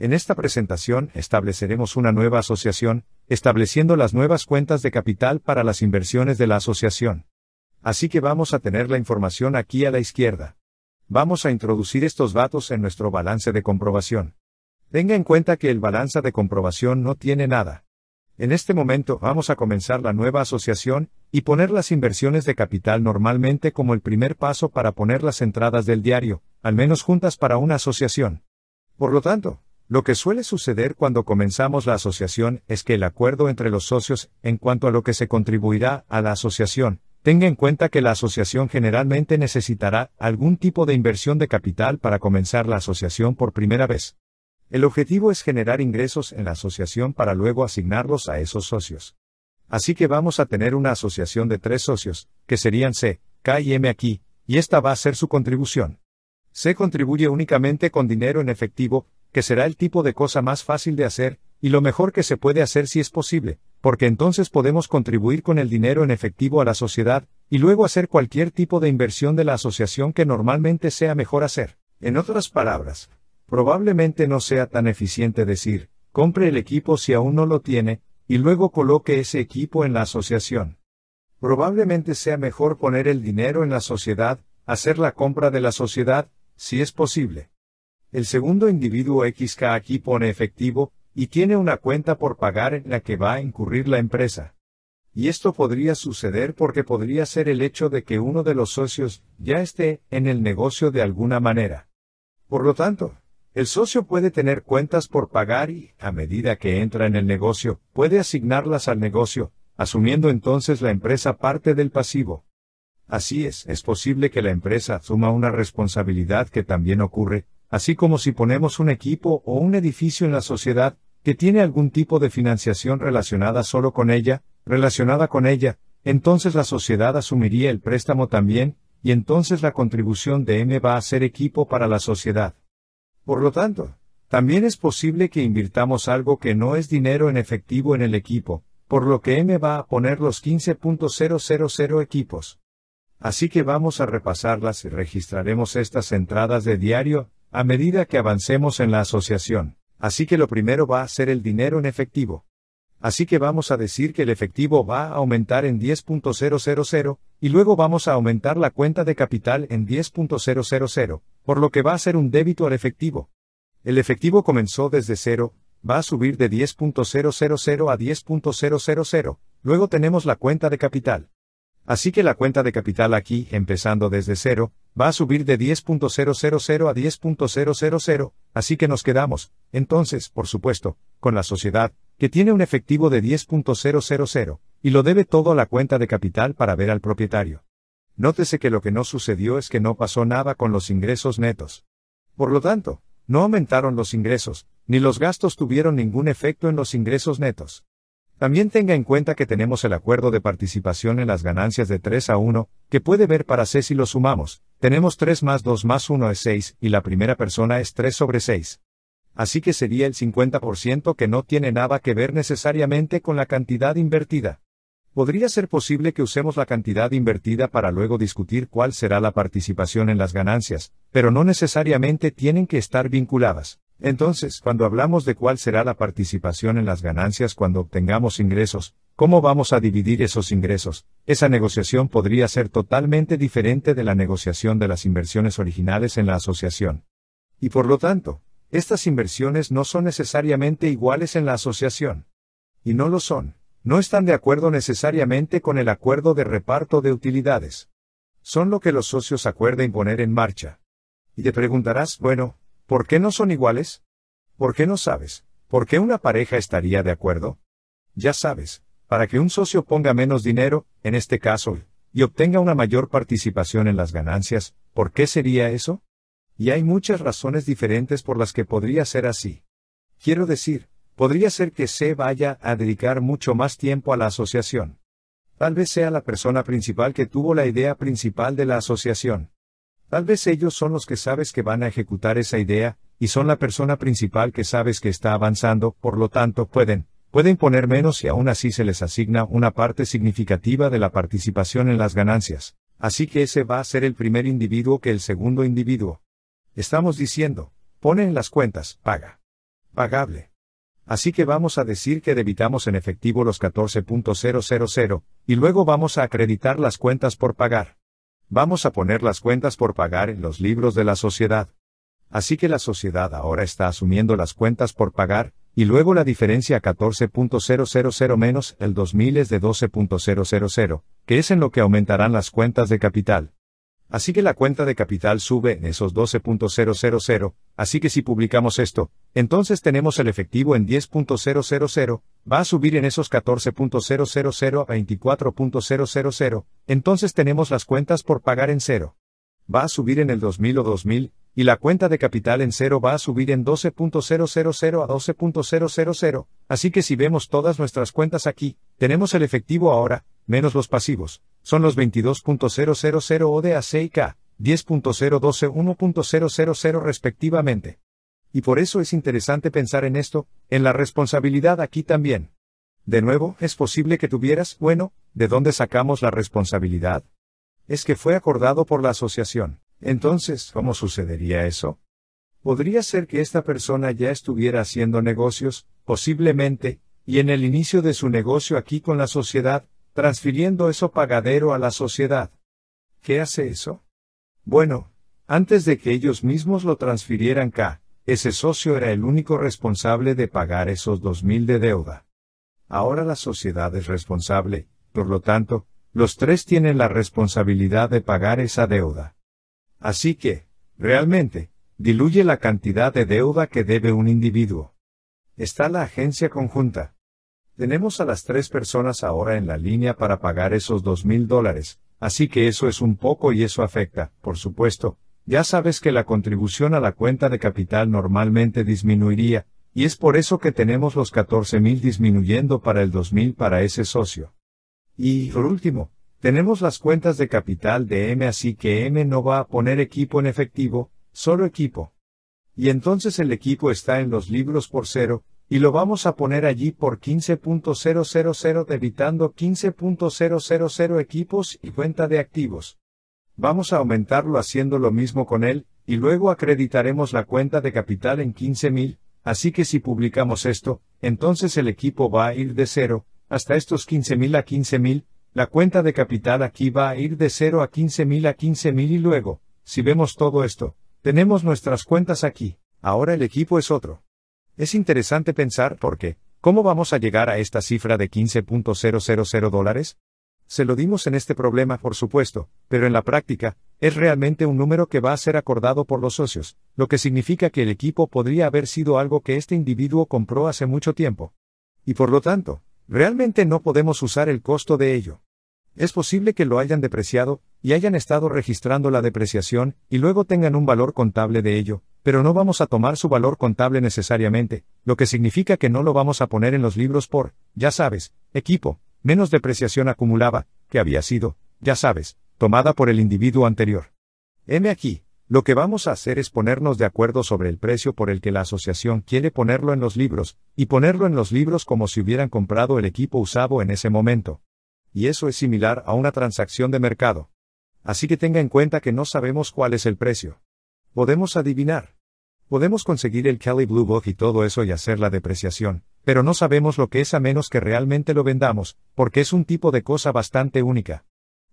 En esta presentación estableceremos una nueva asociación, estableciendo las nuevas cuentas de capital para las inversiones de la asociación. Así que vamos a tener la información aquí a la izquierda. Vamos a introducir estos datos en nuestro balance de comprobación. Tenga en cuenta que el balance de comprobación no tiene nada. En este momento vamos a comenzar la nueva asociación y poner las inversiones de capital normalmente como el primer paso para poner las entradas del diario, al menos juntas para una asociación. Por lo tanto, lo que suele suceder cuando comenzamos la asociación es que el acuerdo entre los socios, en cuanto a lo que se contribuirá a la asociación, tenga en cuenta que la asociación generalmente necesitará algún tipo de inversión de capital para comenzar la asociación por primera vez. El objetivo es generar ingresos en la asociación para luego asignarlos a esos socios. Así que vamos a tener una asociación de tres socios, que serían C, K y M aquí, y esta va a ser su contribución. C contribuye únicamente con dinero en efectivo, que será el tipo de cosa más fácil de hacer, y lo mejor que se puede hacer si es posible, porque entonces podemos contribuir con el dinero en efectivo a la sociedad, y luego hacer cualquier tipo de inversión de la asociación que normalmente sea mejor hacer. En otras palabras, probablemente no sea tan eficiente decir, compre el equipo si aún no lo tiene, y luego coloque ese equipo en la asociación. Probablemente sea mejor poner el dinero en la sociedad, hacer la compra de la sociedad, si es posible. El segundo individuo XK aquí pone efectivo, y tiene una cuenta por pagar en la que va a incurrir la empresa. Y esto podría suceder porque podría ser el hecho de que uno de los socios ya esté en el negocio de alguna manera. Por lo tanto, el socio puede tener cuentas por pagar y, a medida que entra en el negocio, puede asignarlas al negocio, asumiendo entonces la empresa parte del pasivo. Así es, es posible que la empresa asuma una responsabilidad que también ocurre, así como si ponemos un equipo o un edificio en la sociedad, que tiene algún tipo de financiación relacionada solo con ella, relacionada con ella, entonces la sociedad asumiría el préstamo también, y entonces la contribución de M va a ser equipo para la sociedad. Por lo tanto, también es posible que invirtamos algo que no es dinero en efectivo en el equipo, por lo que M va a poner los 15.000 equipos. Así que vamos a repasarlas y registraremos estas entradas de diario, a medida que avancemos en la asociación. Así que lo primero va a ser el dinero en efectivo. Así que vamos a decir que el efectivo va a aumentar en 10.000 y luego vamos a aumentar la cuenta de capital en 10.000, por lo que va a ser un débito al efectivo. El efectivo comenzó desde cero, va a subir de 10.000 a 10.000, luego tenemos la cuenta de capital. Así que la cuenta de capital aquí, empezando desde cero, va a subir de 10.000 a 10.000, así que nos quedamos, entonces, por supuesto, con la sociedad, que tiene un efectivo de 10.000, y lo debe todo a la cuenta de capital para ver al propietario. Nótese que lo que no sucedió es que no pasó nada con los ingresos netos. Por lo tanto, no aumentaron los ingresos, ni los gastos tuvieron ningún efecto en los ingresos netos. También tenga en cuenta que tenemos el acuerdo de participación en las ganancias de 3 a 1, que puede ver para C si lo sumamos, tenemos 3 más 2 más 1 es 6 y la primera persona es 3 sobre 6. Así que sería el 50% que no tiene nada que ver necesariamente con la cantidad invertida. ¿Podría ser posible que usemos la cantidad invertida para luego discutir cuál será la participación en las ganancias, pero no necesariamente tienen que estar vinculadas? Entonces, cuando hablamos de cuál será la participación en las ganancias cuando obtengamos ingresos, cómo vamos a dividir esos ingresos, esa negociación podría ser totalmente diferente de la negociación de las inversiones originales en la asociación. Y por lo tanto, estas inversiones no son necesariamente iguales en la asociación. Y no lo son, no están de acuerdo necesariamente con el acuerdo de reparto de utilidades. Son lo que los socios acuerden poner en marcha. Y te preguntarás, bueno, ¿Por qué no son iguales? ¿Por qué no sabes? ¿Por qué una pareja estaría de acuerdo? Ya sabes, para que un socio ponga menos dinero, en este caso, y obtenga una mayor participación en las ganancias, ¿por qué sería eso? Y hay muchas razones diferentes por las que podría ser así. Quiero decir, podría ser que se vaya a dedicar mucho más tiempo a la asociación. Tal vez sea la persona principal que tuvo la idea principal de la asociación. Tal vez ellos son los que sabes que van a ejecutar esa idea, y son la persona principal que sabes que está avanzando, por lo tanto, pueden, pueden poner menos y aún así se les asigna una parte significativa de la participación en las ganancias. Así que ese va a ser el primer individuo que el segundo individuo. Estamos diciendo, pone en las cuentas, paga. Pagable. Así que vamos a decir que debitamos en efectivo los 14.000, y luego vamos a acreditar las cuentas por pagar. Vamos a poner las cuentas por pagar en los libros de la sociedad. Así que la sociedad ahora está asumiendo las cuentas por pagar, y luego la diferencia 14.000 menos el 2000 es de 12.000, que es en lo que aumentarán las cuentas de capital. Así que la cuenta de capital sube en esos 12.000, así que si publicamos esto, entonces tenemos el efectivo en 10.000, va a subir en esos 14.000 a 24.000, entonces tenemos las cuentas por pagar en cero. Va a subir en el 2000 o 2000, y la cuenta de capital en cero va a subir en 12.000 a 12.000, así que si vemos todas nuestras cuentas aquí, tenemos el efectivo ahora, menos los pasivos, son los 22.000 ODAC y K, 10.012 1.000 respectivamente. Y por eso es interesante pensar en esto, en la responsabilidad aquí también. De nuevo, es posible que tuvieras, bueno, ¿de dónde sacamos la responsabilidad? Es que fue acordado por la asociación. Entonces, ¿cómo sucedería eso? Podría ser que esta persona ya estuviera haciendo negocios, posiblemente, y en el inicio de su negocio aquí con la sociedad, transfiriendo eso pagadero a la sociedad. ¿Qué hace eso? Bueno, antes de que ellos mismos lo transfirieran acá, ese socio era el único responsable de pagar esos 2.000 de deuda. Ahora la sociedad es responsable, por lo tanto, los tres tienen la responsabilidad de pagar esa deuda. Así que, realmente, diluye la cantidad de deuda que debe un individuo. Está la agencia conjunta. Tenemos a las tres personas ahora en la línea para pagar esos dos mil dólares, así que eso es un poco y eso afecta, por supuesto. Ya sabes que la contribución a la cuenta de capital normalmente disminuiría, y es por eso que tenemos los 14.000 disminuyendo para el 2.000 para ese socio. Y, por último, tenemos las cuentas de capital de M así que M no va a poner equipo en efectivo, solo equipo. Y entonces el equipo está en los libros por cero, y lo vamos a poner allí por 15.000 debitando 15.000 equipos y cuenta de activos. Vamos a aumentarlo haciendo lo mismo con él, y luego acreditaremos la cuenta de capital en 15.000, así que si publicamos esto, entonces el equipo va a ir de 0, hasta estos 15.000 a 15.000, la cuenta de capital aquí va a ir de 0 a 15.000 a 15.000 y luego, si vemos todo esto, tenemos nuestras cuentas aquí, ahora el equipo es otro. Es interesante pensar por qué, ¿cómo vamos a llegar a esta cifra de 15.000 dólares? Se lo dimos en este problema, por supuesto, pero en la práctica, es realmente un número que va a ser acordado por los socios, lo que significa que el equipo podría haber sido algo que este individuo compró hace mucho tiempo. Y por lo tanto, realmente no podemos usar el costo de ello. Es posible que lo hayan depreciado, y hayan estado registrando la depreciación, y luego tengan un valor contable de ello, pero no vamos a tomar su valor contable necesariamente, lo que significa que no lo vamos a poner en los libros por, ya sabes, equipo, menos depreciación acumulada, que había sido, ya sabes, tomada por el individuo anterior. M aquí, lo que vamos a hacer es ponernos de acuerdo sobre el precio por el que la asociación quiere ponerlo en los libros, y ponerlo en los libros como si hubieran comprado el equipo usado en ese momento y eso es similar a una transacción de mercado. Así que tenga en cuenta que no sabemos cuál es el precio. Podemos adivinar. Podemos conseguir el Kelly Blue Book y todo eso y hacer la depreciación, pero no sabemos lo que es a menos que realmente lo vendamos, porque es un tipo de cosa bastante única.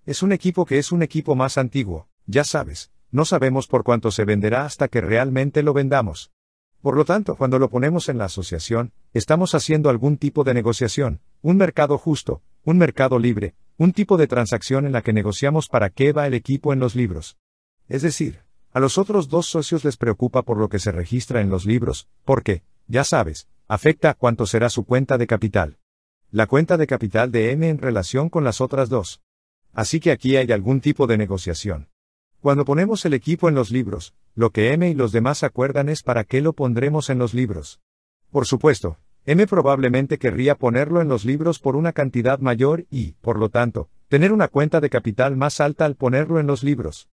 Es un equipo que es un equipo más antiguo, ya sabes, no sabemos por cuánto se venderá hasta que realmente lo vendamos. Por lo tanto, cuando lo ponemos en la asociación, estamos haciendo algún tipo de negociación, un mercado justo, un mercado libre, un tipo de transacción en la que negociamos para qué va el equipo en los libros. Es decir, a los otros dos socios les preocupa por lo que se registra en los libros, porque, ya sabes, afecta a cuánto será su cuenta de capital. La cuenta de capital de M en relación con las otras dos. Así que aquí hay algún tipo de negociación. Cuando ponemos el equipo en los libros, lo que M y los demás acuerdan es para qué lo pondremos en los libros. Por supuesto, M probablemente querría ponerlo en los libros por una cantidad mayor y, por lo tanto, tener una cuenta de capital más alta al ponerlo en los libros.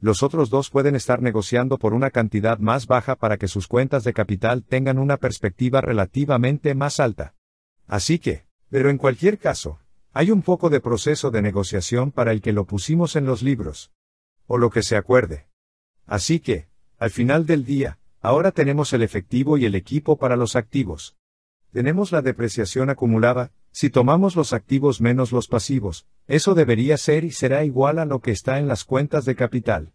Los otros dos pueden estar negociando por una cantidad más baja para que sus cuentas de capital tengan una perspectiva relativamente más alta. Así que, pero en cualquier caso, hay un poco de proceso de negociación para el que lo pusimos en los libros. O lo que se acuerde. Así que, al final del día, ahora tenemos el efectivo y el equipo para los activos tenemos la depreciación acumulada, si tomamos los activos menos los pasivos, eso debería ser y será igual a lo que está en las cuentas de capital.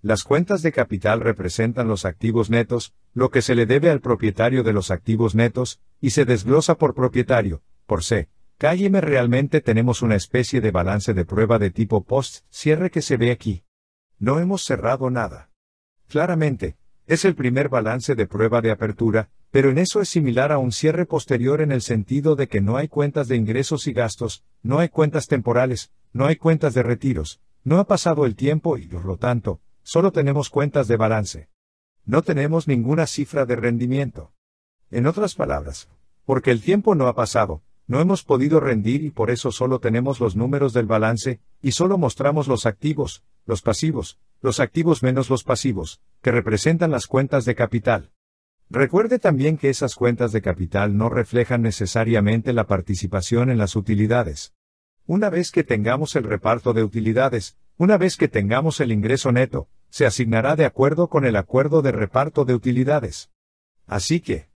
Las cuentas de capital representan los activos netos, lo que se le debe al propietario de los activos netos, y se desglosa por propietario, por C. Cálleme realmente tenemos una especie de balance de prueba de tipo post cierre que se ve aquí. No hemos cerrado nada. Claramente, es el primer balance de prueba de apertura, pero en eso es similar a un cierre posterior en el sentido de que no hay cuentas de ingresos y gastos, no hay cuentas temporales, no hay cuentas de retiros, no ha pasado el tiempo y, por lo tanto, solo tenemos cuentas de balance. No tenemos ninguna cifra de rendimiento. En otras palabras, porque el tiempo no ha pasado, no hemos podido rendir y por eso solo tenemos los números del balance, y solo mostramos los activos, los pasivos, los activos menos los pasivos, que representan las cuentas de capital. Recuerde también que esas cuentas de capital no reflejan necesariamente la participación en las utilidades. Una vez que tengamos el reparto de utilidades, una vez que tengamos el ingreso neto, se asignará de acuerdo con el acuerdo de reparto de utilidades. Así que,